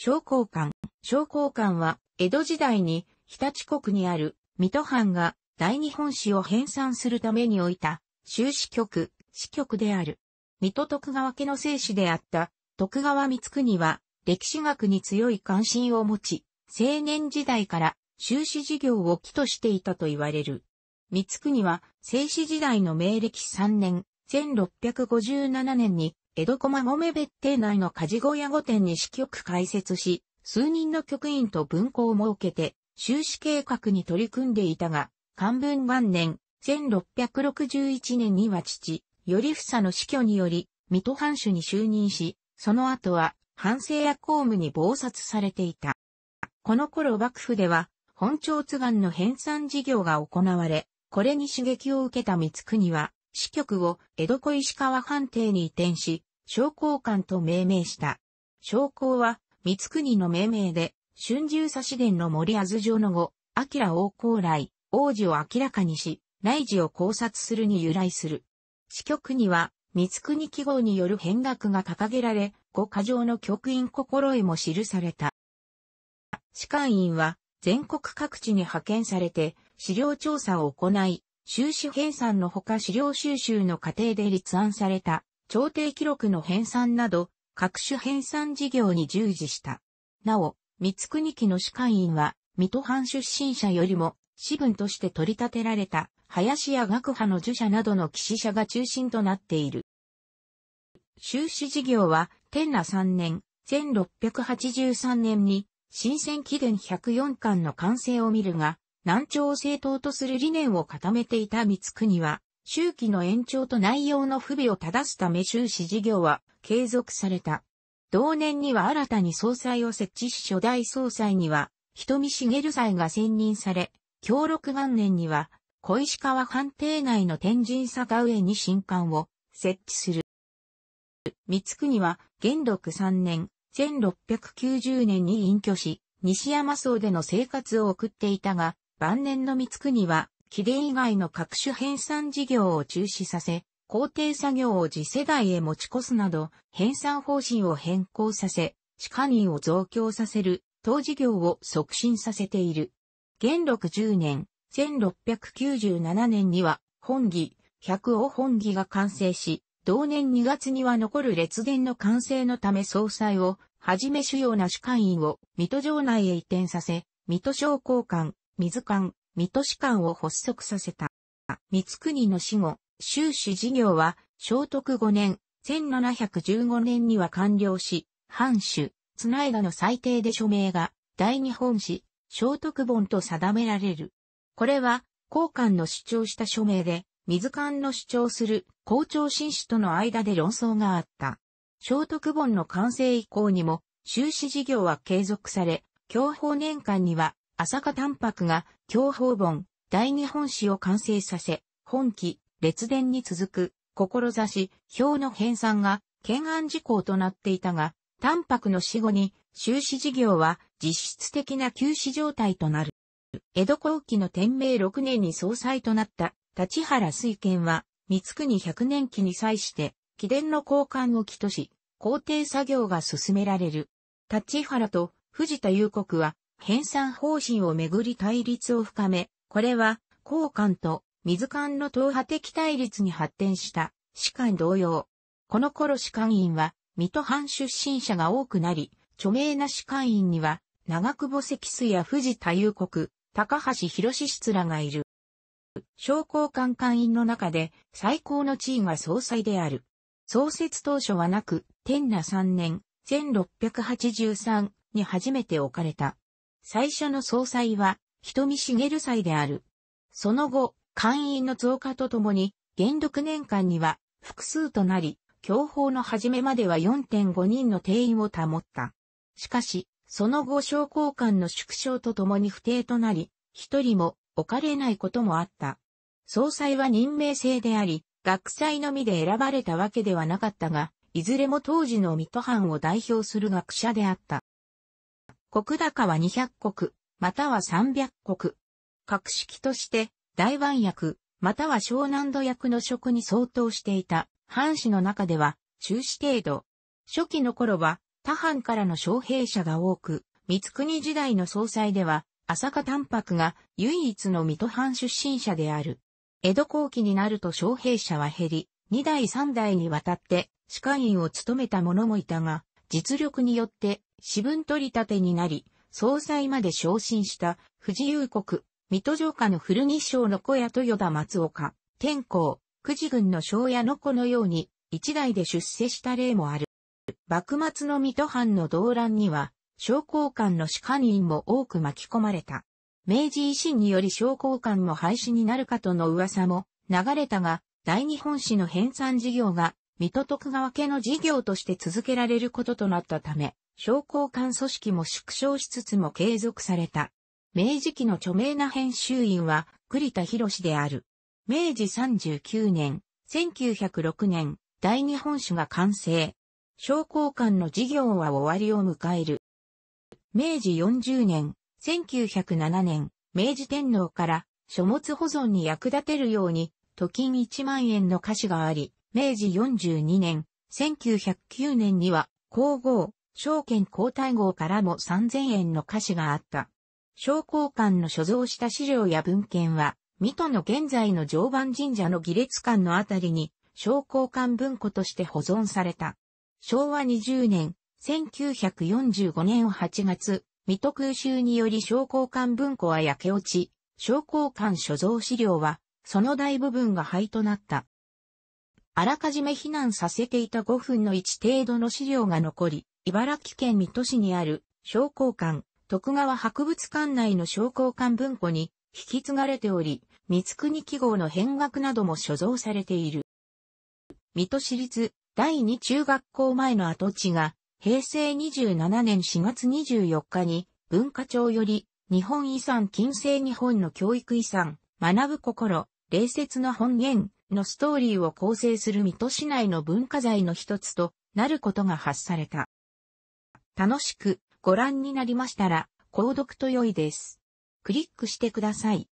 商工館。商工館は、江戸時代に、日立国にある、水戸藩が、大日本史を編纂するために置いた、修士局、支局である。水戸徳川家の生死であった、徳川光国は、歴史学に強い関心を持ち、青年時代から、修士事業を起としていたと言われる。光国は、生史時代の明暦3年、1657年に江戸駒込別邸内の鍛冶小屋御殿に支局開設し、数人の局員と文庫を設けて、収支計画に取り組んでいたが、漢文元年、1661年には父、頼房の死去により、水戸藩主に就任し、その後は、藩政や公務に謀殺されていた。この頃幕府では、本庁津願の編纂事業が行われ、これに刺激を受けた光国は、支局を江戸小石川藩邸に移転し、商工館と命名した。将校は、三国の命名で、春秋差し伝の森安城の後、明王高来、王子を明らかにし、内事を考察するに由来する。支局には、三国記号による変額が掲げられ、五箇条の局員心得も記された。士官員は、全国各地に派遣されて、資料調査を行い、収支編纂のほか資料収集の過程で立案された朝廷記録の編纂など、各種編纂事業に従事した。なお、三国記の司会院は、水戸藩出身者よりも、私文として取り立てられた、林や学派の儒者などの騎士者が中心となっている。修士事業は、天那3年、1683年に、新鮮記伝104巻の完成を見るが、南朝を正当とする理念を固めていた三国は、周期の延長と内容の不備を正すため収支事業は継続された。同年には新たに総裁を設置し初代総裁には、瞳茂祭が選任され、協力元年には、小石川藩邸内の天神坂上に新館を設置する。三つ国は、元禄三年、1690年に隠居し、西山荘での生活を送っていたが、晩年の三つ国は、貴伝以外の各種編纂事業を中止させ、工程作業を次世代へ持ち越すなど、編纂方針を変更させ、地下人を増強させる、当事業を促進させている。元禄10年、1697年には、本義、百王本義が完成し、同年2月には残る列伝の完成のため総裁を、はじめ主要な主管員を水戸城内へ移転させ、水戸商工館、水館、水戸市官を発足させた。三国の死後、修士事業は、聖徳5年、1715年には完了し、藩主、綱枝の最低で署名が、大日本史、聖徳本と定められる。これは、高官の主張した署名で、水官の主張する校長紳士との間で論争があった。聖徳本の完成以降にも、修士事業は継続され、享保年間には浅香淡白が、享法本、大日本史を完成させ、本期、列伝に続く、志、表の編纂が、懸案事項となっていたが、淡白の死後に、終始事業は実質的な休止状態となる。江戸後期の天明6年に総裁となった立原水賢は、三国百年期に際して、貴殿の交換を起とし、皇帝作業が進められる。立原と藤田雄国は、編纂方針をめぐり対立を深め、これは、高官と水官の党派的対立に発展した、士官同様。この頃士官院は、水戸藩出身者が多くなり、著名な士官院には、長久保石須や富士太国、高橋博士室らがいる。商工官官員の中で最高の地位が総裁である。創設当初はなく、天那3年、1683に初めて置かれた。最初の総裁は、瞳茂祭である。その後、会員の増加とともに、元禄年間には複数となり、教法の始めまでは4.5人の定員を保った。しかし、その後商工官の縮小とともに不定となり、一人も置かれないこともあった。総裁は任命制であり、学祭のみで選ばれたわけではなかったが、いずれも当時の水戸藩を代表する学者であった。国高は200国、または300国。格式として、大湾役、または湘南土役の職に相当していた、藩士の中では、中止程度。初期の頃は、他藩からの招聘者が多く、三国時代の総裁では、浅香丹白が唯一の水戸藩出身者である。江戸後期になると招聘者は減り、二代三代にわたって、司会員を務めた者もいたが、実力によって私分取り立てになり、総裁まで昇進した、藤祐国、水戸城下の古木省の小屋と与田松岡、天皇、久慈軍の庄屋の子のように、一代で出世した例もある。幕末の水戸藩の動乱には、商工官の士官員も多く巻き込まれた。明治維新により商工官も廃止になるかとの噂も流れたが、大日本史の編纂事業が水戸徳川家の事業として続けられることとなったため、商工官組織も縮小しつつも継続された。明治期の著名な編集員は栗田博士である。明治39年、1906年、大日本酒が完成。商工官の事業は終わりを迎える。明治40年、1907年、明治天皇から書物保存に役立てるように、時金1万円の菓子があり、明治42年、1909年には、皇后、証券皇太后からも3000円の歌詞があった。商工館の所蔵した資料や文献は、水戸の現在の常磐神社の儀列館のあたりに、商工館文庫として保存された。昭和20年、1945年8月、水戸空襲により商工館文庫は焼け落ち、商工館所蔵資料は、その大部分が灰となった。あらかじめ避難させていた5分の1程度の資料が残り、茨城県水戸市にある商工館、徳川博物館内の商工館文庫に引き継がれており、三国記号の変額なども所蔵されている。水戸市立第二中学校前の跡地が平成27年4月24日に文化庁より日本遺産近世日本の教育遺産、学ぶ心、礼節の本源、のストーリーを構成する水戸市内の文化財の一つとなることが発された。楽しくご覧になりましたら、購読と良いです。クリックしてください。